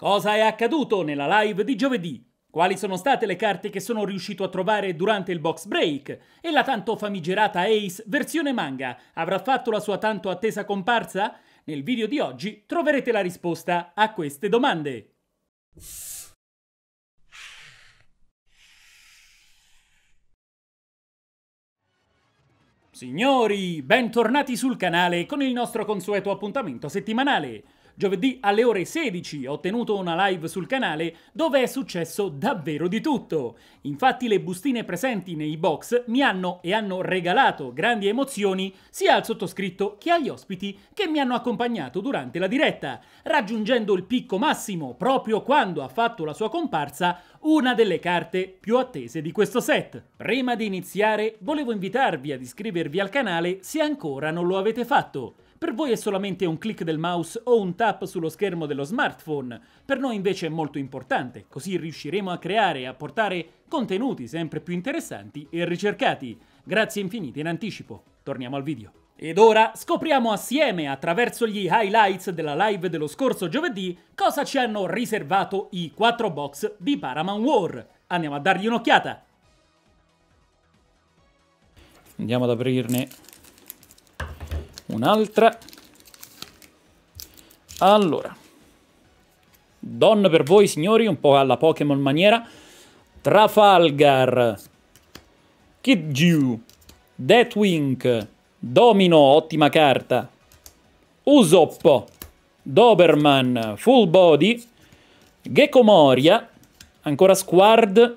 Cosa è accaduto nella live di giovedì? Quali sono state le carte che sono riuscito a trovare durante il box break? E la tanto famigerata Ace versione manga avrà fatto la sua tanto attesa comparsa? Nel video di oggi troverete la risposta a queste domande. Signori, bentornati sul canale con il nostro consueto appuntamento settimanale giovedì alle ore 16 ho tenuto una live sul canale dove è successo davvero di tutto. Infatti le bustine presenti nei box mi hanno e hanno regalato grandi emozioni sia al sottoscritto che agli ospiti che mi hanno accompagnato durante la diretta, raggiungendo il picco massimo proprio quando ha fatto la sua comparsa una delle carte più attese di questo set. Prima di iniziare volevo invitarvi ad iscrivervi al canale se ancora non lo avete fatto. Per voi è solamente un click del mouse o un tap sullo schermo dello smartphone, per noi invece è molto importante, così riusciremo a creare e a portare contenuti sempre più interessanti e ricercati. Grazie infinite in anticipo, torniamo al video. Ed ora scopriamo assieme, attraverso gli highlights della live dello scorso giovedì, cosa ci hanno riservato i 4 box di Paramount War. Andiamo a dargli un'occhiata. Andiamo ad aprirne un'altra. Allora, donna per voi signori, un po' alla Pokémon maniera. Trafalgar, Kidju, Deathwing, Domino, ottima carta, Usop, Doberman, Full Body, Geckomoria, ancora Squard,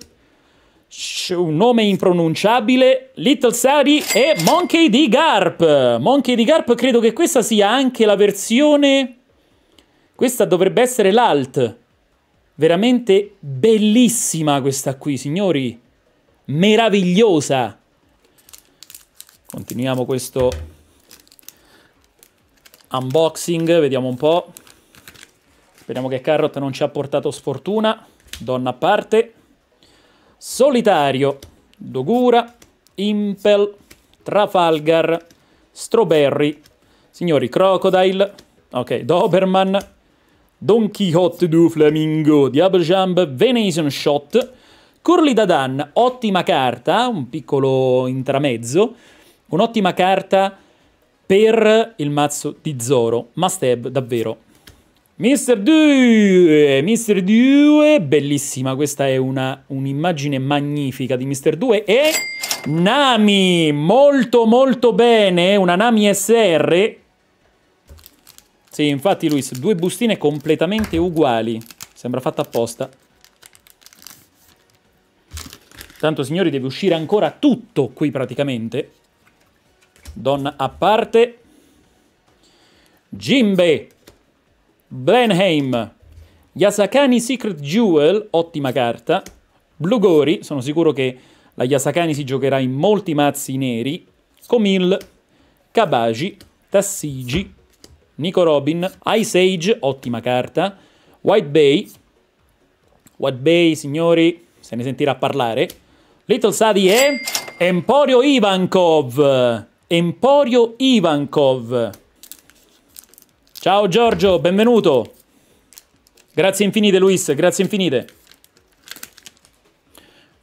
un nome impronunciabile, Little Sari e Monkey di Garp. Monkey di Garp credo che questa sia anche la versione... Questa dovrebbe essere l'alt. Veramente bellissima questa qui, signori. Meravigliosa. Continuiamo questo unboxing, vediamo un po'. Speriamo che Carrot non ci ha portato sfortuna, donna a parte. Solitario, Dogura, Impel, Trafalgar, Strawberry, signori Crocodile, ok, Doberman, Don Quixote du Flamingo, Diablo Jump, Venison Shot, Curly Dan, ottima carta, un piccolo intramezzo, un'ottima carta per il mazzo di Zoro, must have davvero. Mr. 2, Mr. 2, bellissima, questa è un'immagine magnifica di Mr. 2 e Nami, molto molto bene, una Nami SR. Sì, infatti Luis, due bustine completamente uguali, sembra fatta apposta. Tanto signori deve uscire ancora tutto qui praticamente. Donna a parte. Jimbe, Blenheim, Yasakani Secret Jewel, ottima carta, Blugori, sono sicuro che la Yasakani si giocherà in molti mazzi neri, Comil, Kabaji, Tassigi, Nico Robin, Ice Age, ottima carta, White Bay, White Bay, signori, se ne sentirà parlare, Little Sadi e Emporio Ivankov, Emporio Ivankov, Ciao Giorgio, benvenuto. Grazie infinite Luis, grazie infinite.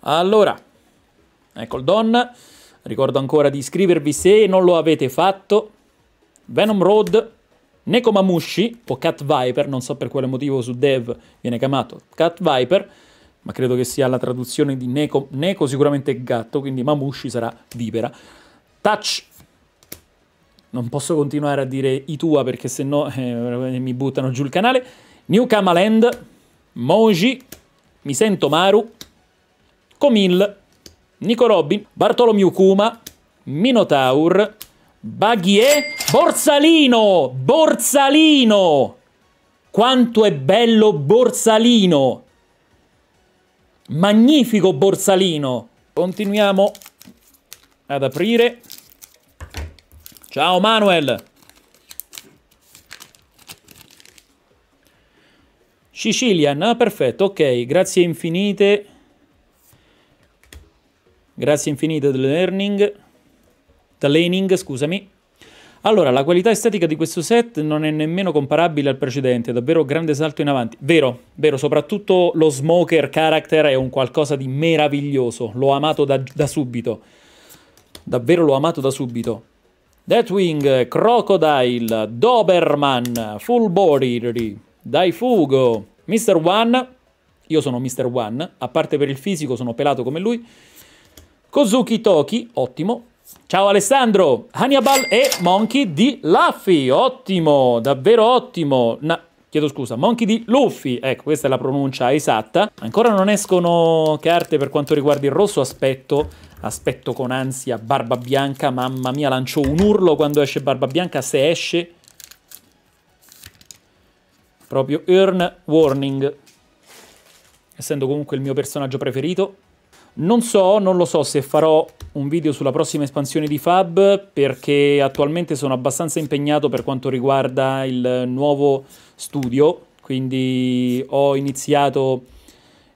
Allora, ecco il Don. Ricordo ancora di iscrivervi se non lo avete fatto. Venom Road, Nekomamushi o Cat Viper, non so per quale motivo su Dev viene chiamato Cat Viper, ma credo che sia la traduzione di Neko, Neko sicuramente è gatto, quindi Mamushi sarà vipera. Touch non posso continuare a dire i tua perché sennò eh, mi buttano giù il canale. New Kamaland, Moji, Mi Sento Maru, Comil, Nico Robin, Bartolomeo Kuma, Minotaur, Baghie, Borsalino! Borsalino! Quanto è bello Borsalino! Magnifico Borsalino! Continuiamo ad aprire. Ciao Manuel! Sicilian, perfetto, ok, grazie infinite. Grazie infinite del learning. Del learning, scusami. Allora, la qualità estetica di questo set non è nemmeno comparabile al precedente, davvero grande salto in avanti. Vero, vero, soprattutto lo smoker character è un qualcosa di meraviglioso, l'ho amato da, da, subito. Davvero l'ho amato da subito. Deathwing, Crocodile, Doberman, Full Body, Dai Fugo, Mr. One, io sono Mr. One, a parte per il fisico sono pelato come lui, Kozuki Toki, ottimo, ciao Alessandro, Hannibal e Monkey di Luffy, ottimo, davvero ottimo, no, chiedo scusa, Monkey di Luffy, ecco questa è la pronuncia esatta, ancora non escono carte per quanto riguarda il rosso aspetto, aspetto con ansia Barba Bianca, mamma mia, lancio un urlo quando esce Barba Bianca, se esce proprio Earn Warning, essendo comunque il mio personaggio preferito. Non so, non lo so se farò un video sulla prossima espansione di Fab, perché attualmente sono abbastanza impegnato per quanto riguarda il nuovo studio, quindi ho iniziato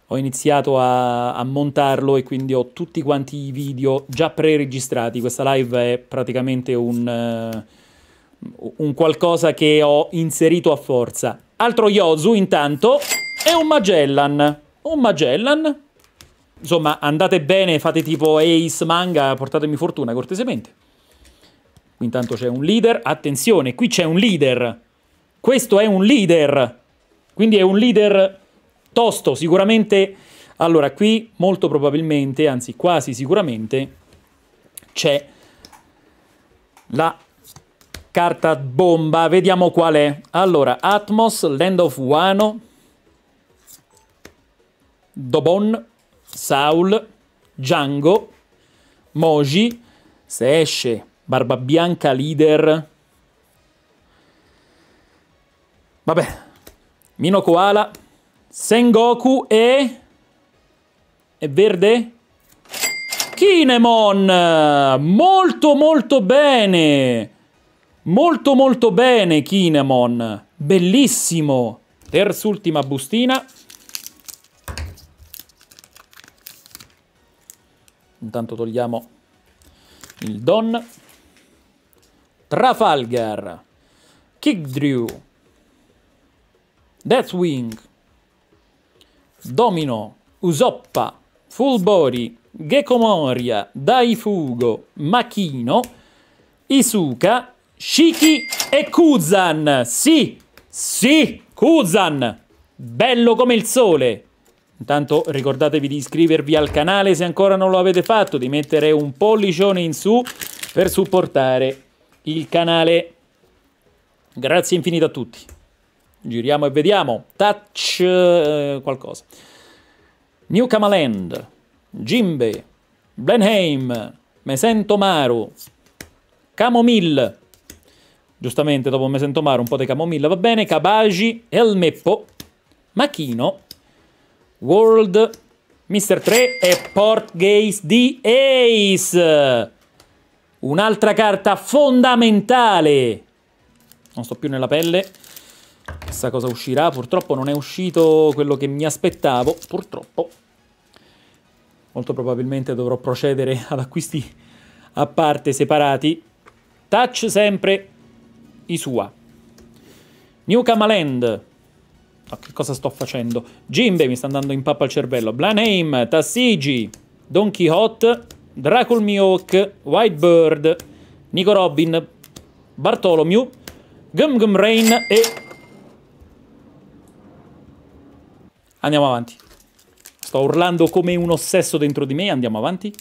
ho iniziato a, a, montarlo e quindi ho tutti quanti i video già pre-registrati. Questa live è praticamente un, uh, un qualcosa che ho inserito a forza. Altro Yozu intanto è un Magellan. Un Magellan. Insomma, andate bene, fate tipo Ace Manga, portatemi fortuna cortesemente. Qui intanto c'è un leader. Attenzione, qui c'è un leader. Questo è un leader. Quindi è un leader Tosto, sicuramente, allora qui molto probabilmente, anzi quasi sicuramente, c'è la carta bomba. Vediamo qual è. Allora, Atmos, Land of Wano, Dobon, Saul, Django, Moji, se esce Barbabianca leader. Vabbè, Mino Koala, Sengoku e... È verde? Kinemon! Molto molto bene! Molto molto bene Kinemon! Bellissimo! Terz'ultima bustina. Intanto togliamo il Don. Trafalgar. Kickdrew. Deathwing. Domino, Usoppa, Fulbori, Gekomoria, Daifugo, Makino, Isuka, Shiki e Kuzan. Sì, sì, Kuzan. Bello come il sole. Intanto ricordatevi di iscrivervi al canale se ancora non lo avete fatto, di mettere un pollicione in su per supportare il canale. Grazie infinito a tutti. Giriamo e vediamo. Touch eh, qualcosa. New Kamaland, Jimbe, Blenheim, Mesentomaru, Camomille. Giustamente dopo Mesentomaru un po' di Camomille, va bene. Kabagi, Elmeppo, Machino, World, Mister 3 e Portgaze di Ace. Un'altra carta fondamentale. Non sto più nella pelle. Chissà cosa uscirà. Purtroppo non è uscito quello che mi aspettavo. Purtroppo. Molto probabilmente dovrò procedere ad acquisti a parte separati. Touch sempre Isua. New Kamaland. Oh, che cosa sto facendo? Jimbe mi sta andando in pappa al cervello. Blaname, Tassigi, Don Quixote, Dracul Mioc, White Bird, Nico Robin, Bartolomew, Gum Gum Rain e Andiamo avanti. Sto urlando come un ossesso dentro di me, andiamo avanti.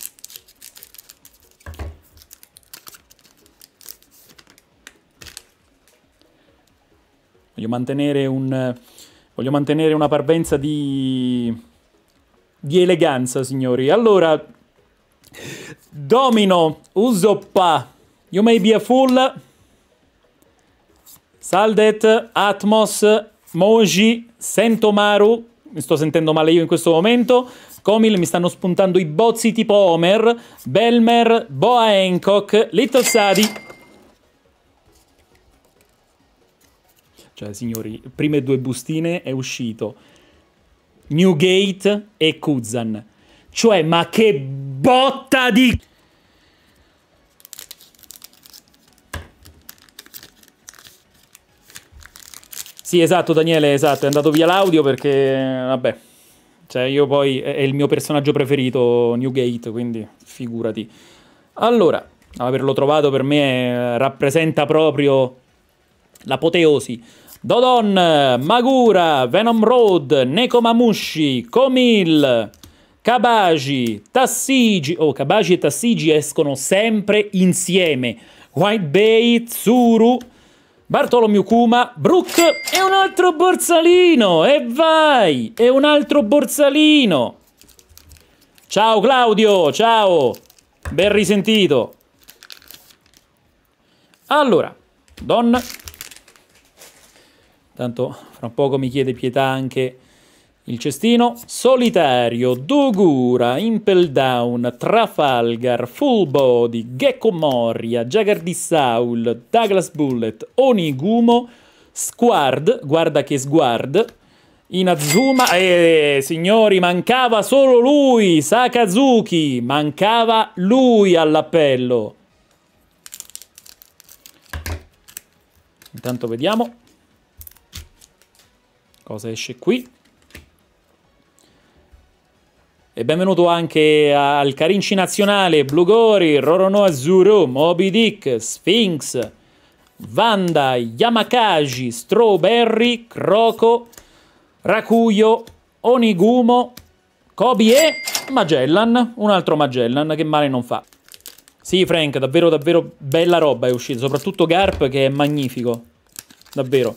Voglio mantenere, un, voglio mantenere una parvenza di, di eleganza, signori. Allora, domino, usoppa, you may be a fool, saldet, atmos, moji, sentomaru, mi sto sentendo male io in questo momento. Comil mi stanno spuntando i bozzi tipo Homer, Belmer, Boa Hancock, Little Sadi. Cioè, signori, prime due bustine è uscito Newgate e Kuzan. Cioè, ma che botta di... Sì, esatto, Daniele, esatto, è andato via l'audio perché, vabbè, cioè io poi è il mio personaggio preferito, Newgate, quindi figurati. Allora, averlo trovato per me eh, rappresenta proprio l'apoteosi. Dodon, Magura, Venom Road, Nekomamushi, Komil, Kabaji, Tassigi. Oh, Kabaji e Tassigi escono sempre insieme. White Bay, Tsuru Bartolomeo Kuma, Brooke e un altro borsalino! E vai! E un altro borsalino! Ciao Claudio, ciao! Ben risentito! Allora, Don... Tanto fra un poco mi chiede pietà anche il cestino solitario, Dugura, Impel Down, Trafalgar, Full Body, Gecko Moria, Jagger di Saul, Douglas Bullet, Onigumo, Squard, guarda che sguard, Inazuma, eh, signori, mancava solo lui, Sakazuki, mancava lui all'appello. Intanto vediamo cosa esce qui. E benvenuto anche al Carinci Nazionale, Blugori, Rorono Azzurro, Moby Dick, Sphinx, Vanda, Yamakagi, Strawberry, Croco, Rakuyo, Onigumo, Kobe e Magellan, un altro Magellan che male non fa. Sì Frank, davvero davvero bella roba è uscita, soprattutto Garp che è magnifico, davvero.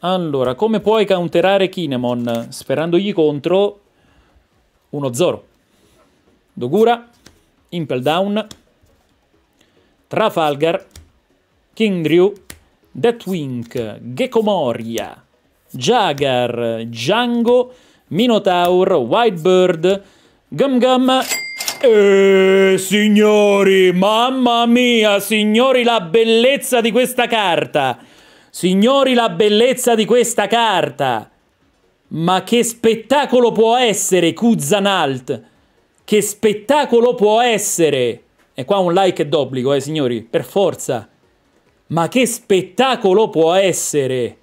Allora, come puoi counterare Kinemon? Sperandogli contro 1 Zoro, Dogura, Impel Down, Trafalgar, Kingdrew, Deathwing, Deathwink, Gekomoria, Jagar, Django, Minotaur, Whitebird, Gum Gum... Eeeh, signori, mamma mia, signori la bellezza di questa carta! Signori la bellezza di questa carta! Ma che spettacolo può essere Kuzanalt? Che spettacolo può essere? E qua un like è d'obbligo, eh signori, per forza. Ma che spettacolo può essere?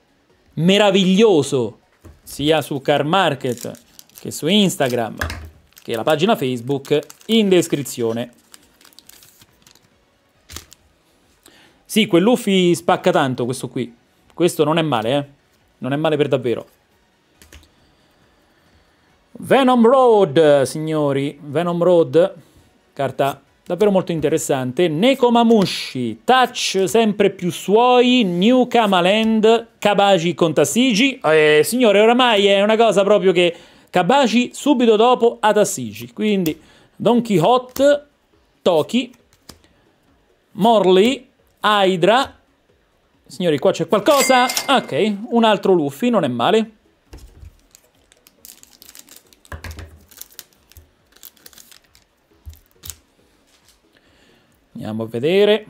Meraviglioso. Sia su Car Market che su Instagram che la pagina Facebook in descrizione. Sì, quel Luffy spacca tanto questo qui. Questo non è male, eh. Non è male per davvero. Venom Road, signori, Venom Road, carta davvero molto interessante. Nekomamushi, touch sempre più suoi, New Kamaland, Kabaji con Contasigi. Eh, signore, oramai è una cosa proprio che Kabaji subito dopo Atasigi. Quindi Don Quixote, Toki, Morley, Hydra. Signori, qua c'è qualcosa. Ok, un altro Luffy, non è male. Andiamo a vedere.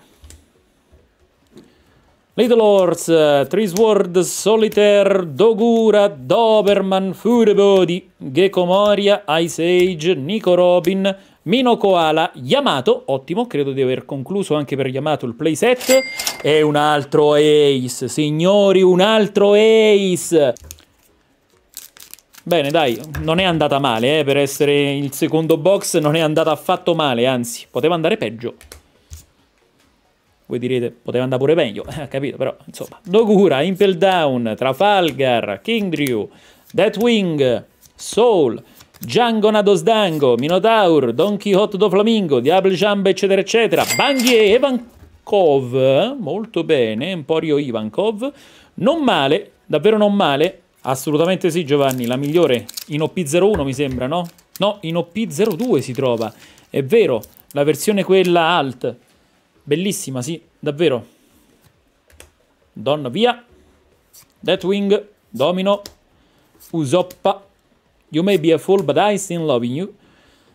Little Horse, Three Sword, Solitaire, Dogura, Doberman, Furebody, Gecko Moria, Ice Age, Nico Robin, Mino Koala, Yamato, ottimo, credo di aver concluso anche per Yamato il playset. E un altro Ace, signori, un altro Ace! Bene, dai, non è andata male, eh, per essere il secondo box non è andata affatto male, anzi, poteva andare peggio. Voi direte, poteva andare pure meglio, eh, capito, però, insomma. Dogura, Impel Down, Trafalgar, Kingdrew, Deathwing, Soul, Django Nadosdango, Minotaur, Don Quixote do Flamingo, Diablo Jamba, eccetera, eccetera, Banghi Ivankov, molto bene, Emporio Ivankov, non male, davvero non male, assolutamente sì Giovanni, la migliore in OP01 mi sembra, no? No, in OP02 si trova, è vero, la versione quella alt, Bellissima, sì, davvero. Donna via. Deathwing, Domino, Usoppa. You may be a fool, but I still loving you.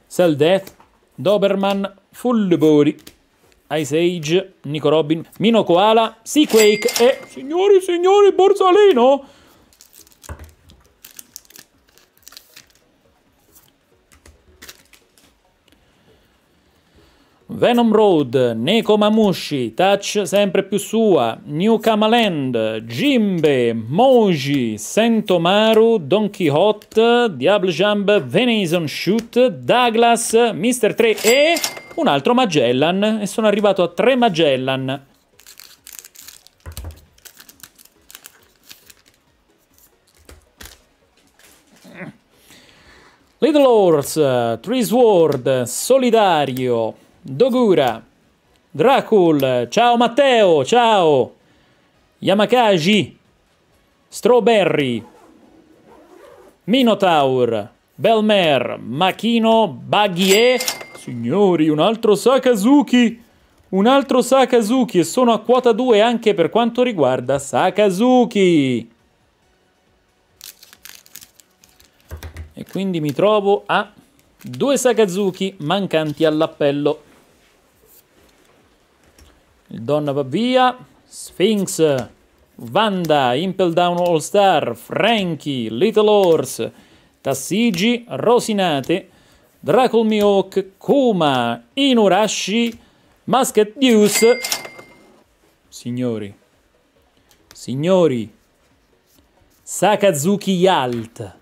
Cell Death, Doberman, Full Body, Ice Age, Nico Robin, Mino Koala, Seaquake e... Signori, signori, Borsalino! Venom Road, Neko Mamushi, Touch sempre più sua, New Kamaland, Jimbe, Moji, Sentomaru, Don Quixote, Diablo Jump, Venison Shoot, Douglas, Mr. 3 e un altro Magellan. E sono arrivato a tre Magellan. Little Horse, Tree Sword, Solidario, Dogura, Dracul, ciao Matteo, ciao, Yamakaji, Strawberry, Minotaur, Belmer, Makino, Baghie, signori, un altro Sakazuki, un altro Sakazuki e sono a quota 2 anche per quanto riguarda Sakazuki. E quindi mi trovo a due Sakazuki mancanti all'appello. Donna va via, Sphinx, Wanda, Impel Down All Star, Frankie, Little Horse, Tassigi, Rosinate, Dracul Mihawk, Kuma, Inurashi, Musket Deuce. Signori, signori, Sakazuki Alt,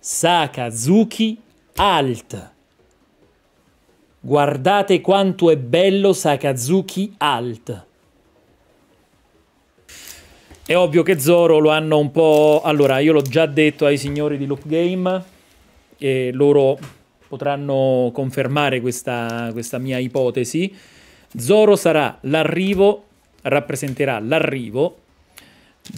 Sakazuki Alt. Guardate quanto è bello Sakazuki Alt. È ovvio che Zoro lo hanno un po'... Allora, io l'ho già detto ai signori di Loop Game e loro potranno confermare questa, questa mia ipotesi. Zoro sarà l'arrivo, rappresenterà l'arrivo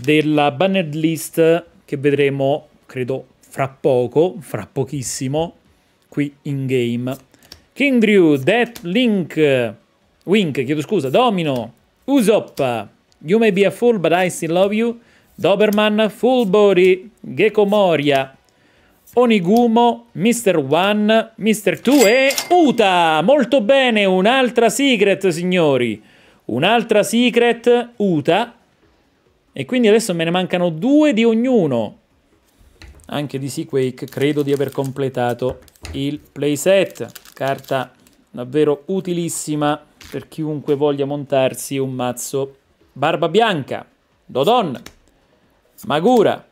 della banner list che vedremo, credo, fra poco, fra pochissimo, qui in game. King Drew, Death Link, Wink, chiedo scusa, Domino, Usopp, You May Be a Fool But I Still Love You, Doberman, Full Body, Gecko Moria, Onigumo, Mr. One, Mr. Two e Uta! Molto bene, un'altra secret, signori. Un'altra secret, Uta. E quindi adesso me ne mancano due di ognuno. Anche di Sequake credo di aver completato il playset. Carta davvero utilissima per chiunque voglia montarsi un mazzo. Barba Bianca, Dodon, Magura,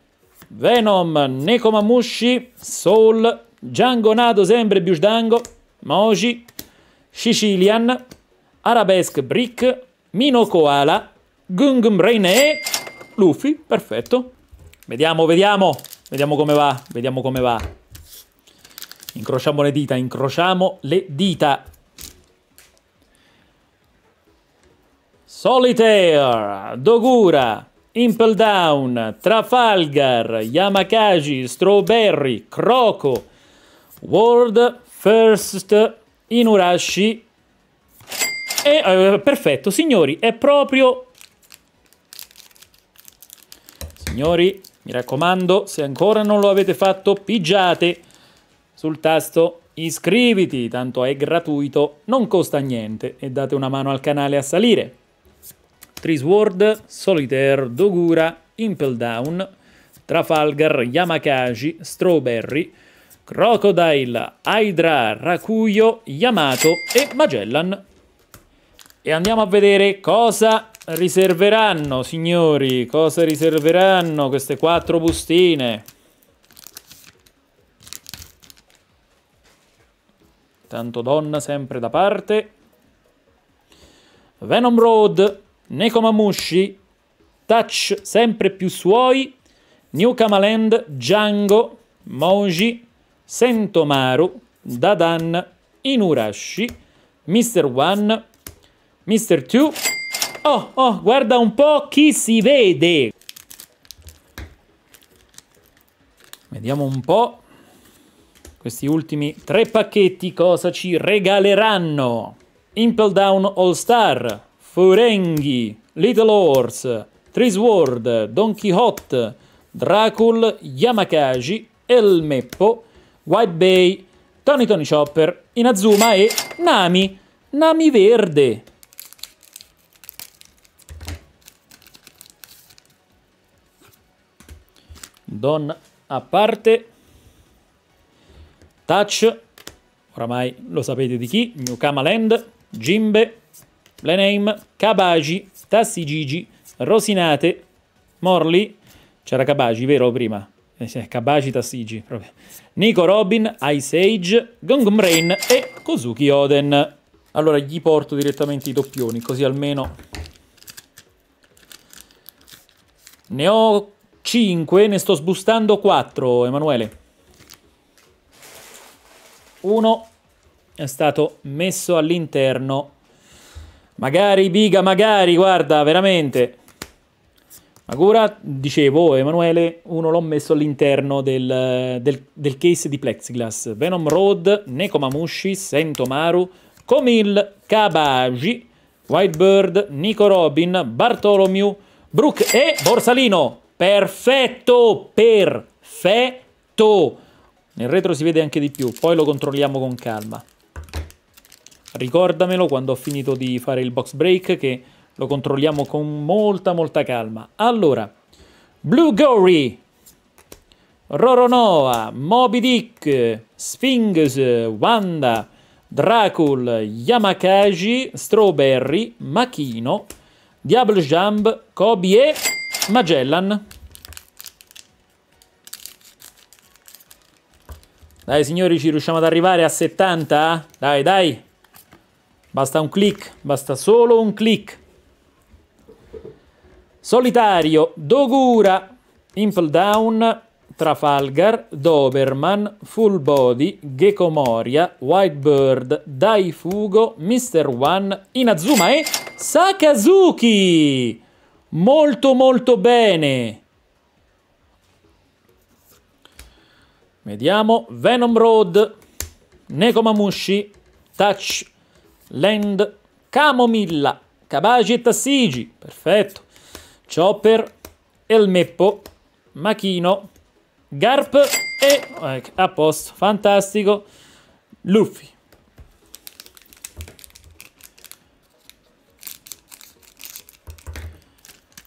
Venom, Nekomamushi, Soul, Django Nado sempre Biusdango, Moji, Sicilian, Arabesque Brick, Mino Koala, Gungum Reine, Luffy, perfetto. Vediamo, vediamo, vediamo come va, vediamo come va. Incrociamo le dita, incrociamo le dita. Solitaire, Dogura, Impel Down, Trafalgar, Yamakagi, Strawberry, Croco, World First, Inurashi. E, eh, perfetto, signori, è proprio... Signori, mi raccomando, se ancora non lo avete fatto, pigiate sul tasto iscriviti, tanto è gratuito, non costa niente e date una mano al canale a salire. Trisword, Solitaire, Dogura, Impel Down, Trafalgar, Yamakashi, Strawberry, Crocodile, Hydra, Rakuyo, Yamato e Magellan. E andiamo a vedere cosa riserveranno, signori, cosa riserveranno queste quattro bustine. Tanto donna sempre da parte. Venom Road, Nekomamushi, Touch sempre più suoi, New Kamaland, Django, Moji, Sentomaru, Dadan, Inurashi, Mr. One, Mr. Two. Oh, oh, guarda un po' chi si vede! Vediamo un po'. Questi ultimi tre pacchetti cosa ci regaleranno? Impel Down All Star, Furenghi, Little Horse, Trisword, Don Quixote, Dracul, Yamakagi, El Meppo, White Bay, Tony Tony Chopper, Inazuma e Nami, Nami Verde. Don a parte... Touch, oramai lo sapete di chi, Newcama Land, Jimbe, Lename, Kabaji, Tassi Gigi, Rosinate, Morli, c'era Kabaji, vero prima? Eh, Kabagi Tassigi, proprio. Nico Robin, Ice Age, Gongum Rain e Kozuki Oden. Allora gli porto direttamente i doppioni, così almeno... Ne ho 5, ne sto sbustando 4, Emanuele. Uno è stato messo all'interno. Magari, Biga, magari, guarda, veramente. Magura, dicevo, Emanuele, uno l'ho messo all'interno del, del, del, case di Plexiglass. Venom Road, Nekomamushi, Sentomaru, Comil, Kabaji, Whitebird, Nico Robin, Bartolomew, Brooke e Borsalino. Perfetto, perfetto. Nel retro si vede anche di più, poi lo controlliamo con calma. Ricordamelo quando ho finito di fare il box break che lo controlliamo con molta molta calma. Allora, Blue Gory, Roronoa, Moby Dick, Sphinx, Wanda, Dracul, Yamakagi, Strawberry, Makino, Diablo Jump, Kobe e Magellan. Dai signori, ci riusciamo ad arrivare a 70? Dai, dai. Basta un click, basta solo un click. Solitario, Dogura, Impel Down, Trafalgar, Doberman, Full Body, Gecko Moria, White Bird, Fugo, Mr. One, Inazuma e Sakazuki! Molto molto bene! Vediamo. Venom Road, Nekomamushi, Touch, Land, Camomilla, Kabaji e Tassigi, perfetto. Chopper, Elmeppo, Machino, Garp e... Eh, a posto, fantastico. Luffy.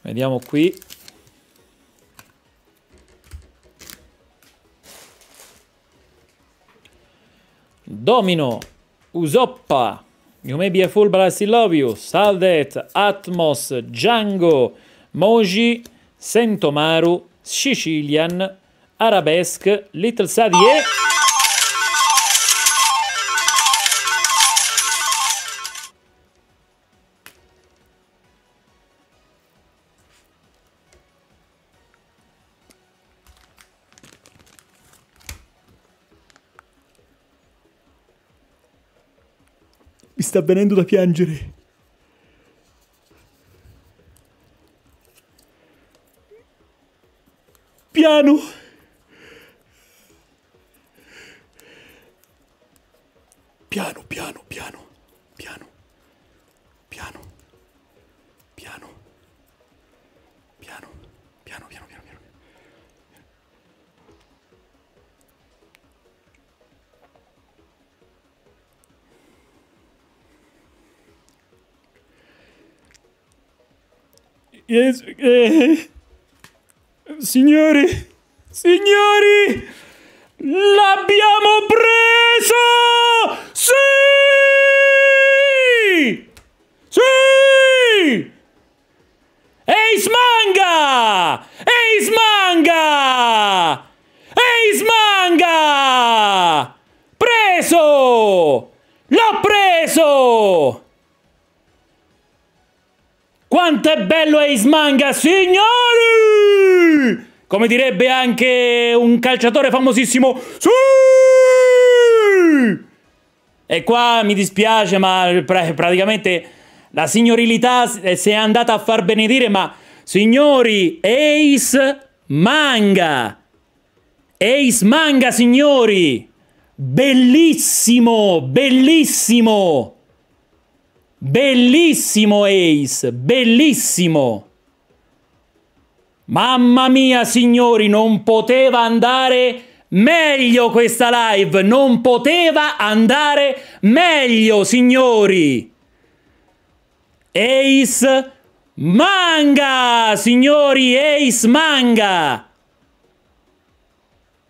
Vediamo qui. Domino, Usoppa, You May Be a Fool But I Still Love You, Saldet, Atmos, Django, Moji, Sentomaru, Sicilian, Arabesque, Little Sadie sta venendo da piangere. Piano! Piano, piano. Yes, eh. Signori, signori, l'abbiamo preso! Quanto è bello Ace Manga, signori! Come direbbe anche un calciatore famosissimo, sì! E qua mi dispiace, ma pr praticamente la signorilità eh, si è andata a far benedire, ma signori, Ace Manga! Ace Manga, signori! Bellissimo, bellissimo! Bellissimo Ace, bellissimo! Mamma mia signori, non poteva andare meglio questa live, non poteva andare meglio signori! Ace Manga, signori, Ace Manga!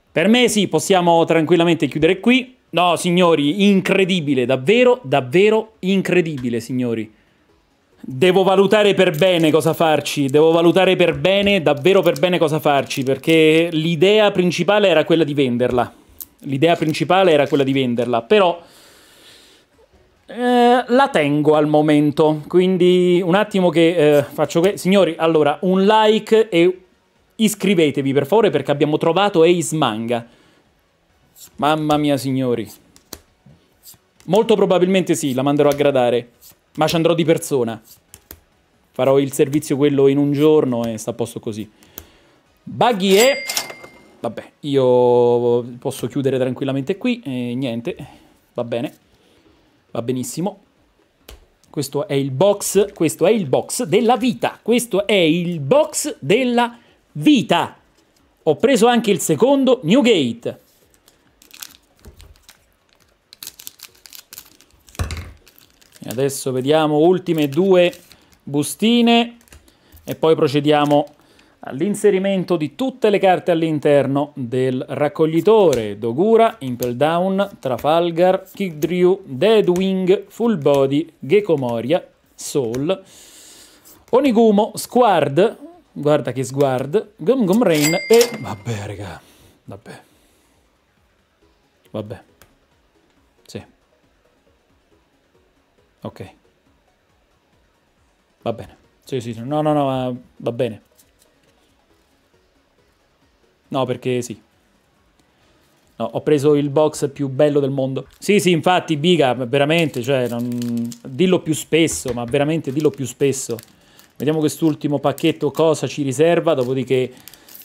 Per me sì, possiamo tranquillamente chiudere qui. No, signori, incredibile, davvero, davvero incredibile, signori. Devo valutare per bene cosa farci, devo valutare per bene, davvero per bene cosa farci, perché l'idea principale era quella di venderla. L'idea principale era quella di venderla, però eh, la tengo al momento, quindi un attimo che eh, faccio... Que- signori, allora, un like e iscrivetevi per favore perché abbiamo trovato Ace Manga. Mamma mia, signori. Molto probabilmente sì, la manderò a gradare. Ma ci andrò di persona. Farò il servizio quello in un giorno e sta a posto così. Buggy e... Vabbè, io posso chiudere tranquillamente qui e niente, va bene, va benissimo. Questo è il box, questo è il box della vita, questo è il box della vita. Ho preso anche il secondo Newgate. E adesso vediamo ultime due bustine e poi procediamo all'inserimento di tutte le carte all'interno del raccoglitore Dogura, Impel Down, Trafalgar, Kidrew, Deadwing, Full Body, Gecko Moria, Soul, Onigumo, Squard, guarda che Squard, Gum Gum Rain e... vabbè raga, vabbè, vabbè. Ok. Va bene. Sì, sì, no, no, no, va bene. No, perché sì. No, ho preso il box più bello del mondo. Sì, sì, infatti, Biga, veramente, cioè, non... dillo più spesso, ma veramente dillo più spesso. Vediamo quest'ultimo pacchetto cosa ci riserva, dopodiché,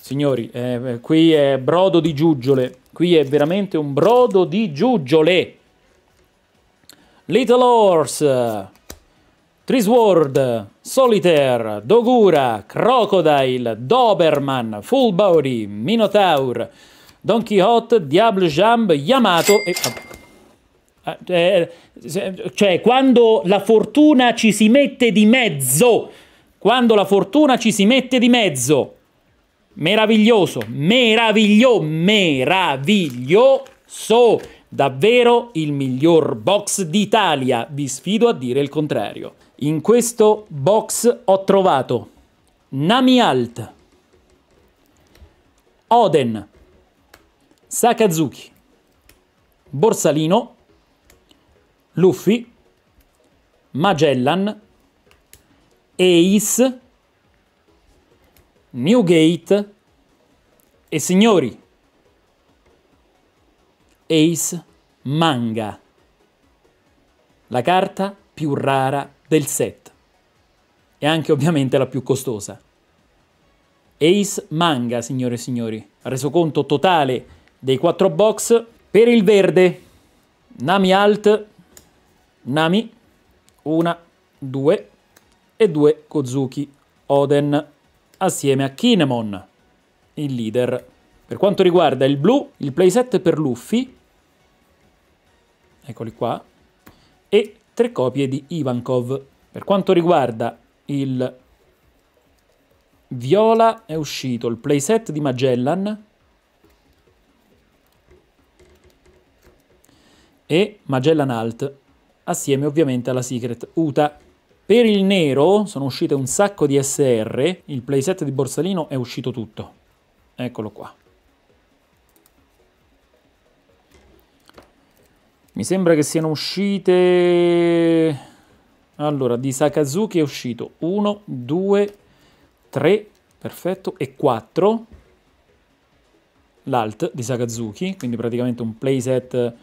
signori, eh, qui è brodo di giuggiole, qui è veramente un brodo di giuggiole. Little Horse, Trisword, Solitaire, Dogura, Crocodile, Doberman, Full Body, Minotaur, Don Quixote, Diablo Jamb, Yamato e... Ah, eh, eh, cioè, quando la fortuna ci si mette di mezzo, quando la fortuna ci si mette di mezzo, meraviglioso, meraviglio, meraviglioso. Davvero il miglior box d'Italia, vi sfido a dire il contrario. In questo box ho trovato Nami Alt, Oden, Sakazuki, Borsalino, Luffy, Magellan, Ace, Newgate e signori, Ace Manga, la carta più rara del set e anche ovviamente la più costosa. Ace Manga, signore e signori, resoconto totale dei 4 box per il verde. Nami Alt, Nami, 1, 2 e 2 Kozuki Oden assieme a Kinemon, il leader per quanto riguarda il blu, il playset per Luffy, eccoli qua, e tre copie di Ivankov. Per quanto riguarda il viola è uscito il playset di Magellan e Magellan Alt, assieme ovviamente alla Secret Uta. Per il nero sono uscite un sacco di SR, il playset di Borsalino è uscito tutto. Eccolo qua. Mi sembra che siano uscite... Allora, di Sakazuki è uscito 1, 2, 3, perfetto, e 4. L'alt di Sakazuki, quindi praticamente un playset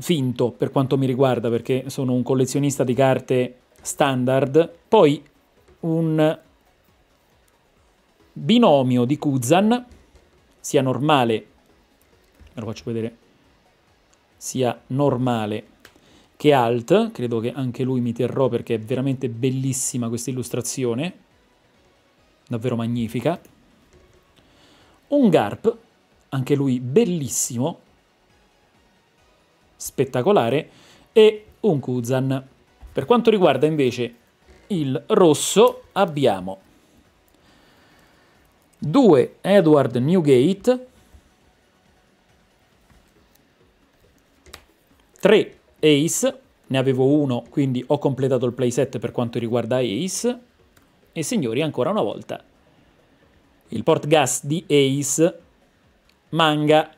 finto per quanto mi riguarda, perché sono un collezionista di carte standard. Poi un binomio di Kuzan, sia normale, ve lo faccio vedere sia normale che alt, credo che anche lui mi terrò perché è veramente bellissima questa illustrazione, davvero magnifica. Un Garp, anche lui bellissimo, spettacolare, e un Kuzan. Per quanto riguarda invece il rosso abbiamo due Edward Newgate, 3 ace, ne avevo uno, quindi ho completato il playset per quanto riguarda ace. E signori, ancora una volta, il port gas di ace, manga,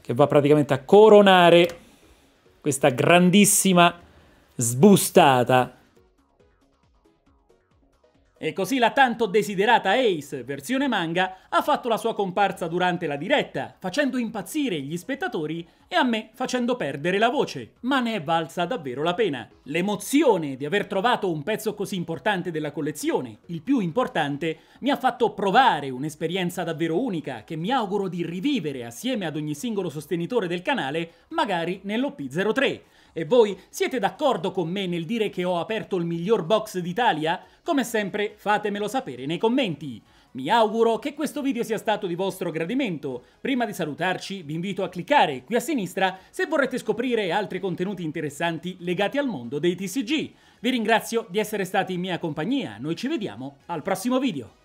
che va praticamente a coronare questa grandissima sbustata e così la tanto desiderata Ace, versione manga, ha fatto la sua comparsa durante la diretta, facendo impazzire gli spettatori e a me facendo perdere la voce, ma ne è valsa davvero la pena. L'emozione di aver trovato un pezzo così importante della collezione, il più importante, mi ha fatto provare un'esperienza davvero unica che mi auguro di rivivere assieme ad ogni singolo sostenitore del canale, magari nell'OP03 e voi siete d'accordo con me nel dire che ho aperto il miglior box d'Italia? Come sempre fatemelo sapere nei commenti. Mi auguro che questo video sia stato di vostro gradimento. Prima di salutarci vi invito a cliccare qui a sinistra se vorrete scoprire altri contenuti interessanti legati al mondo dei TCG. Vi ringrazio di essere stati in mia compagnia, noi ci vediamo al prossimo video.